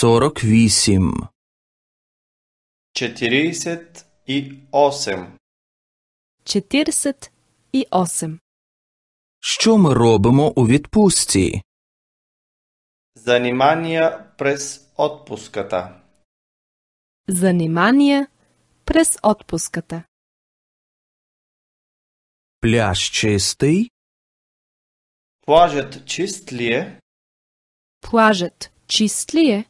Сорок вісім. Четиридесет і осем. Четирсет і осем. Що ми робимо у відпустці? Занімання през отпуската. Занімання през отпуската. Пляж чистий? Плажът чист ли е? Плажът чист ли е?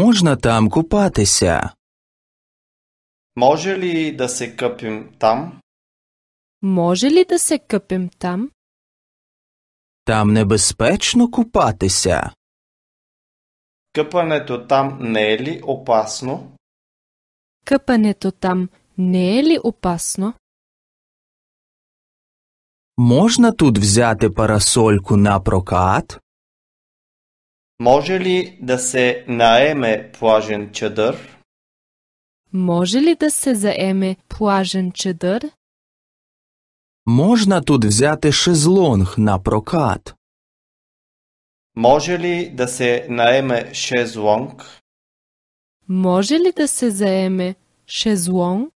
Можна там купатися. Може ли да се къпим там? Може ли да се къпим там? Там небезпечно купатися. Къпането там не е ли опасно? Къпането там не е ли опасно? Можна тут взяти парасольку на прокат? Може ли да се наеме плажен чадър? Може ли да се заеме плажен чадър? Можна тут взяти шезлонг на прокат. Може ли да се наеме шезлонг? Може ли да се заеме шезлонг?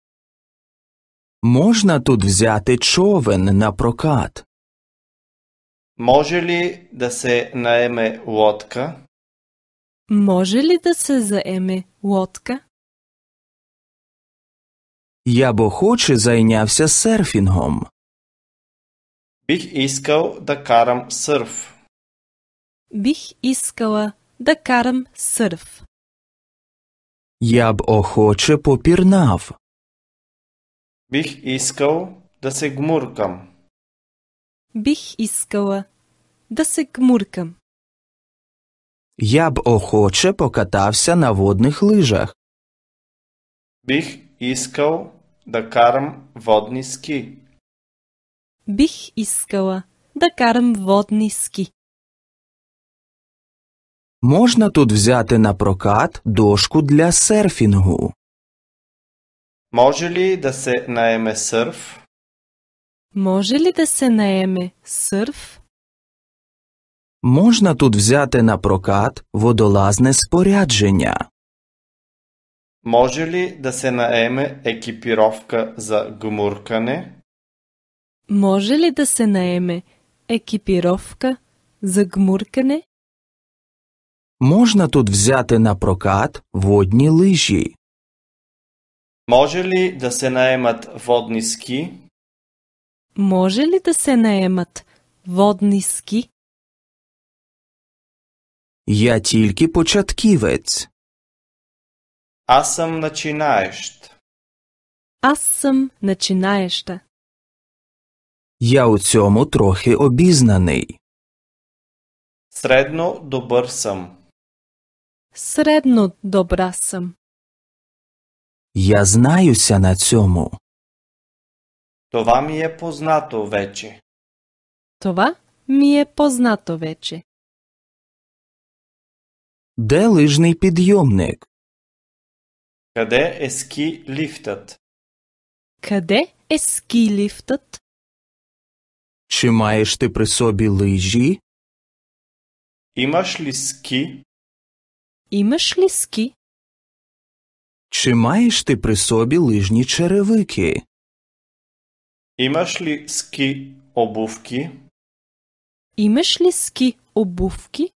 Можна тут взяти човен на прокат. Може ли да се наеме лодка? Може ли да се заеме лодка? Я б охоче зайнявся серфінгом. Бих искал да карам сърф. Бих искала да карам сърф. Я б охоче попірнав. Бих искал да се гмуркам. бих іскала да се кмуркам. Я б охоче покатався на водних лижах. Бих іскал да карам водни ски. Бих искала да карам водни ски. Можна тут взяти на прокат дошку для серфінгу. Може ли да се наеме сърф? Може ли да се наеме сърф? Можна тут взяти на прокат водолазне спорядження. Може ли да се наеме екипировка за гмуркане? Може ли да се наеме екипировка за гмуркане? Можна тут взяти на прокат водні лижі. Може ли да се наемат водни ски? Може ли да се наемат водни ски? Я тільки початківець. Аз съм начинаещ. Аз съм начинаеща. Я у цьому трохи обізнаний. Средно добър съм. Средно добра съм. Я знаюся на цьому. Това ми е познато вече. Това ми е познато вече. Де е лижний підйомник? Къде е ски лифтът? Къде е ски лифтът? Чи маєш ти при собі лижі? Имаш ли ски? Имаш ли ски? Чи маєш ти при собі лижні черевики? Имаш ли ски обувки? Имаш ли ски обувки?